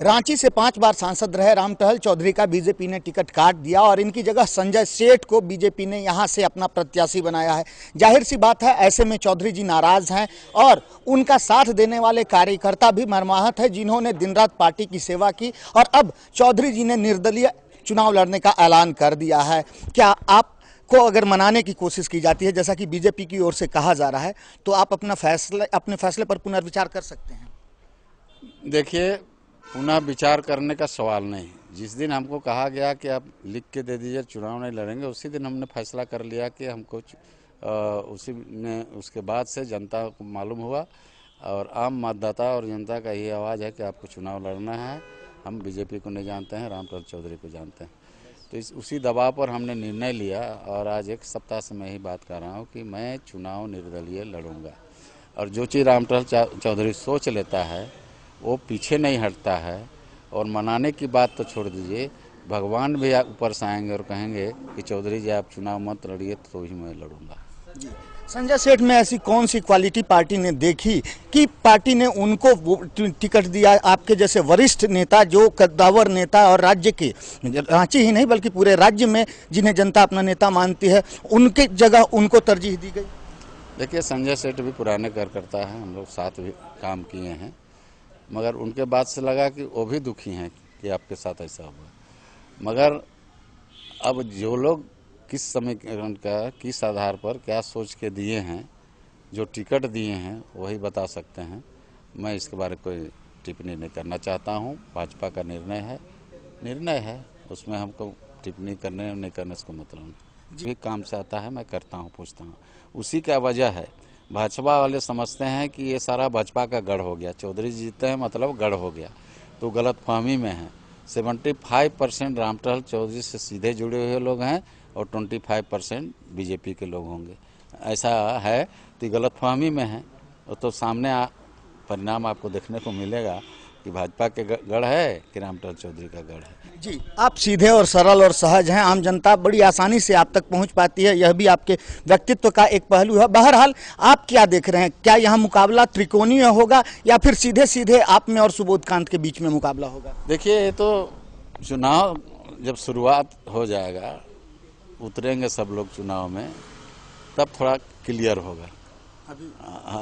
रांची से पांच बार सांसद रहे रामटहल चौधरी का बीजेपी ने टिकट काट दिया और इनकी जगह संजय सेठ को बीजेपी ने यहां से अपना प्रत्याशी बनाया है जाहिर सी बात है ऐसे में चौधरी जी नाराज हैं और उनका साथ देने वाले कार्यकर्ता भी मरमाहत है जिन्होंने दिन रात पार्टी की सेवा की और अब चौधरी जी ने निर्दलीय चुनाव लड़ने का ऐलान कर दिया है क्या आप को अगर मनाने की कोशिश की जाती है जैसा कि बीजेपी की ओर से कहा जा रहा है तो आप अपना फैसले अपने फैसले पर पुनर्विचार कर सकते हैं देखिए पुनः विचार करने का सवाल नहीं जिस दिन हमको कहा गया कि आप लिख के दे दीजिए चुनाव नहीं लड़ेंगे उसी दिन हमने फैसला कर लिया कि हमको उसी ने उसके बाद से जनता को मालूम हुआ और आम मतदाता और जनता का यही आवाज़ है कि आपको चुनाव लड़ना है हम बीजेपी को नहीं जानते हैं रामलाल चौधरी को जानते हैं तो इस उसी दबाव पर हमने निर्णय लिया और आज एक सप्ताह से मैं ही बात कर रहा हूँ कि मैं चुनाव निर्दलीय लड़ूंगा और जो चीज़ रामलाल चौधरी सोच लेता है वो पीछे नहीं हटता है और मनाने की बात तो छोड़ दीजिए भगवान भी ऊपर से आएंगे और कहेंगे कि चौधरी जी आप चुनाव मत लड़िए तो ही मैं लड़ूंगा संजय सेठ में ऐसी कौन सी क्वालिटी पार्टी ने देखी कि पार्टी ने उनको टिकट दिया आपके जैसे वरिष्ठ नेता जो कद्दावर नेता और राज्य के रांची ही नहीं बल्कि पूरे राज्य में जिन्हें जनता अपना नेता मानती है उनके जगह उनको तरजीह दी गई देखिए संजय सेठ भी पुराने कार्यकर्ता हैं हम लोग साथ भी काम किए हैं मगर उनके बाद से लगा कि वो भी दुखी हैं कि आपके साथ ऐसा हुआ मगर अब जो लोग किस समीकरण का किस आधार पर क्या सोच के दिए हैं जो टिकट दिए हैं वही बता सकते हैं मैं इसके बारे में कोई टिप्पणी नहीं करना चाहता हूँ भाजपा का निर्णय है निर्णय है उसमें हमको टिप्पणी करने नहीं करने इसको मतलब जो भी काम से आता है मैं करता हूँ पूछता हूँ उसी का वजह है भाजपा वाले समझते हैं कि ये सारा भाजपा का गढ़ हो गया चौधरी जीते हैं मतलब गढ़ हो गया तो गलत फहमी में है seventy five percent Ramtahal Chaudhary से सीधे जुड़े हुए लोग हैं और ट्वेंटी फाइव परसेंट बीजेपी के लोग होंगे ऐसा है तो गलतफहमी में है तो सामने परिणाम आपको देखने को मिलेगा कि भाजपा के गढ़ है कि रामलाल चौधरी का गढ़ है जी आप सीधे और सरल और सहज हैं आम जनता बड़ी आसानी से आप तक पहुंच पाती है यह भी आपके व्यक्तित्व का एक पहलू है बहरहाल आप क्या देख रहे हैं क्या यहाँ मुकाबला त्रिकोणीय होगा या फिर सीधे सीधे आप में और सुबोध कांत के बीच में मुकाबला होगा देखिए ये तो चुनाव जब शुरुआत हो जाएगा उतरेंगे सब लोग चुनाव में तब थोड़ा क्लियर होगा अभी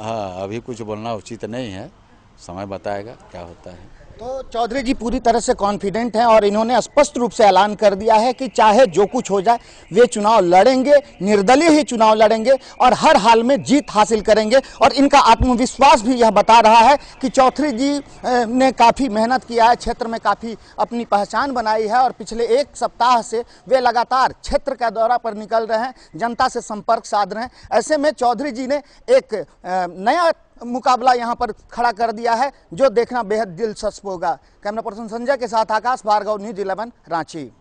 हाँ अभी कुछ बोलना उचित नहीं है समय बताएगा क्या होता है तो चौधरी जी पूरी तरह से कॉन्फिडेंट हैं और इन्होंने स्पष्ट रूप से ऐलान कर दिया है कि चाहे जो कुछ हो जाए वे चुनाव लड़ेंगे निर्दलीय ही चुनाव लड़ेंगे और हर हाल में जीत हासिल करेंगे और इनका आत्मविश्वास भी यह बता रहा है कि चौधरी जी ने काफ़ी मेहनत किया है क्षेत्र में काफ़ी अपनी पहचान बनाई है और पिछले एक सप्ताह से वे लगातार क्षेत्र का दौरा पर निकल रहे हैं जनता से संपर्क साध रहे हैं ऐसे में चौधरी जी ने एक नया मुकाबला यहाँ पर खड़ा कर दिया है जो देखना बेहद दिलचस्प होगा कैमरा पर्सन संजय के साथ आकाश भार्गव न्यूज इलेवन रांची